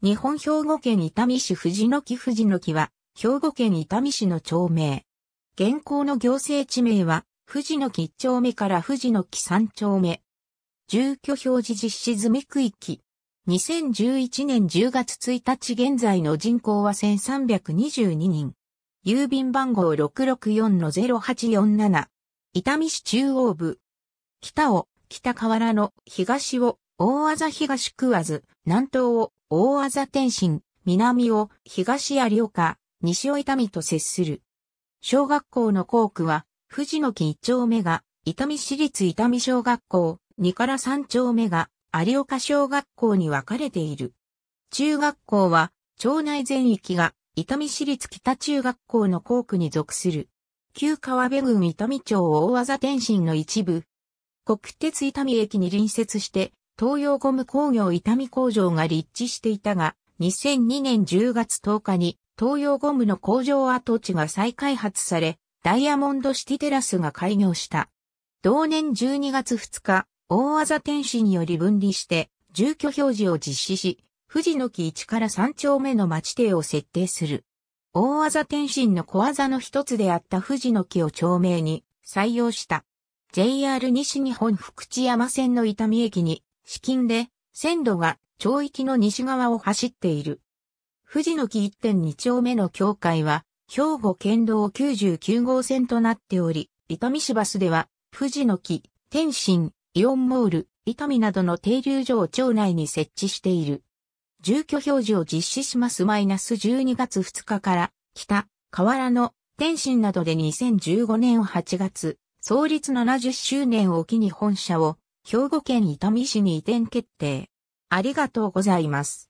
日本兵庫県伊丹市藤の木藤の木は、兵庫県伊丹市の町名。現行の行政地名は、藤の木1丁目から藤の木3丁目。住居表示実施済み区域。2011年10月1日現在の人口は1322人。郵便番号664-0847。伊丹市中央部。北を、北河原の東を、大字東食わず、南東を、大あざ天心、南を東有岡、西を伊丹と接する。小学校の校区は、藤野木一丁目が、伊丹市立伊丹小学校、2から3丁目が、有岡小学校に分かれている。中学校は、町内全域が、伊丹市立北中学校の校区に属する。旧川辺郡伊丹町大技天心の一部。国鉄伊丹駅に隣接して、東洋ゴム工業伊丹工場が立地していたが、2002年10月10日に東洋ゴムの工場跡地が再開発され、ダイヤモンドシティテラスが開業した。同年12月2日、大技天使により分離して、住居表示を実施し、富士の木1から3丁目の町定を設定する。大技天心の小技の一つであった富士の木を町名に採用した。JR 西日本福知山線の伊丹駅に至近で、線路が町域の西側を走っている。富士の木1.2丁目の境界は、兵庫県道99号線となっており、伊丹市バスでは、富士の木、天津、イオンモール、伊丹などの停留所を町内に設置している。住居表示を実施しますマイナス12月2日から、北、河原の、天津などで2015年8月、創立70周年を機に本社を兵庫県伊丹市に移転決定。ありがとうございます。